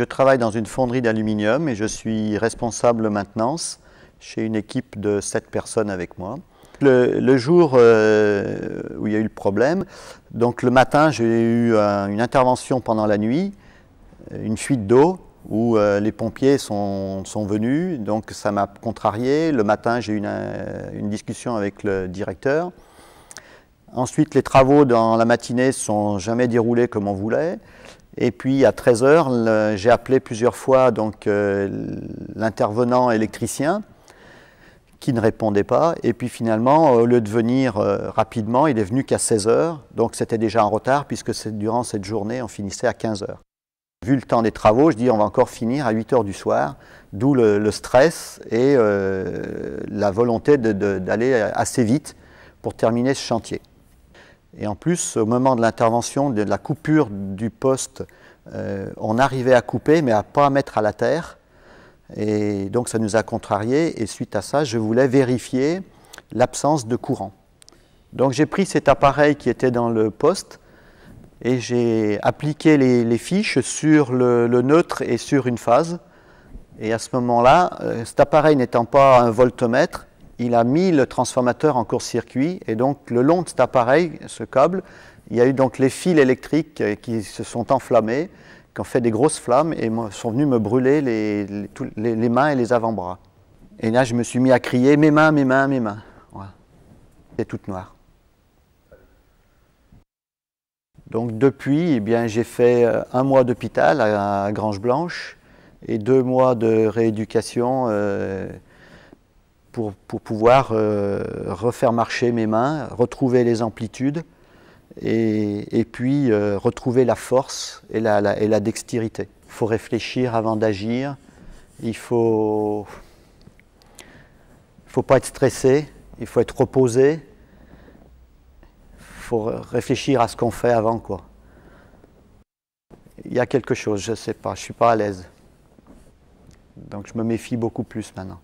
Je travaille dans une fonderie d'aluminium et je suis responsable maintenance chez une équipe de 7 personnes avec moi. Le, jour euh, où il y a eu le problème, donc le matin, j'ai eu une intervention pendant la nuit, euh, une fuite d'eau où euh, les pompiers sont, sont, venus, donc ça m'a contrarié. Le matin, j'ai eu une, une discussion avec le directeur. Ensuite, les travaux dans la matinée ne sont jamais déroulés comme on voulait. Et puis à 13h, j'ai appelé plusieurs fois donc euh, l'intervenant électricien qui ne répondait pas. Et puis finalement, au lieu de venir euh, rapidement, il est venu qu'à 16h. Donc c'était déjà en retard puisque durant cette journée, on finissait à 15h. Vu le temps des travaux, je dis on va encore finir à 8h du soir, d'où le, stress et euh, la volonté d'aller assez vite pour terminer ce chantier. Et en plus, au moment de l'intervention, de la coupure du poste, euh, on arrivait à couper, mais à pas mettre à la terre. Et donc ça nous a contrariés. Et suite à ça, je voulais vérifier l'absence de courant. Donc j'ai pris cet appareil qui était dans le poste et j'ai appliqué les, fiches sur le, neutre et sur une phase. Et à ce moment-là, euh, cet appareil n'étant pas un voltmètre, il a mis le transformateur en court-circuit et donc le long de cet appareil, ce câble, il y a eu donc les fils électriques euh, qui se sont enflammés, qui ont fait des grosses flammes et sont venus me brûler les, les, mains et les avant-bras. Et là, je me suis mis à crier mes mains, mes mains, mes mains. Voilà. C'est toute noire. Donc depuis, eh bien, j'ai fait euh, un mois d'hôpital à Grange Blanche et deux mois de rééducation. Euh, pour, pouvoir euh, refaire marcher mes mains, retrouver les amplitudes et, puis euh, retrouver la force et la, dextérité. Il faut réfléchir avant d'agir, il faut, faut pas être stressé, il faut être reposé, il faut réfléchir à ce qu'on fait avant quoi. Il y a quelque chose, je ne sais pas, je ne suis pas à l'aise. Donc je me méfie beaucoup plus maintenant.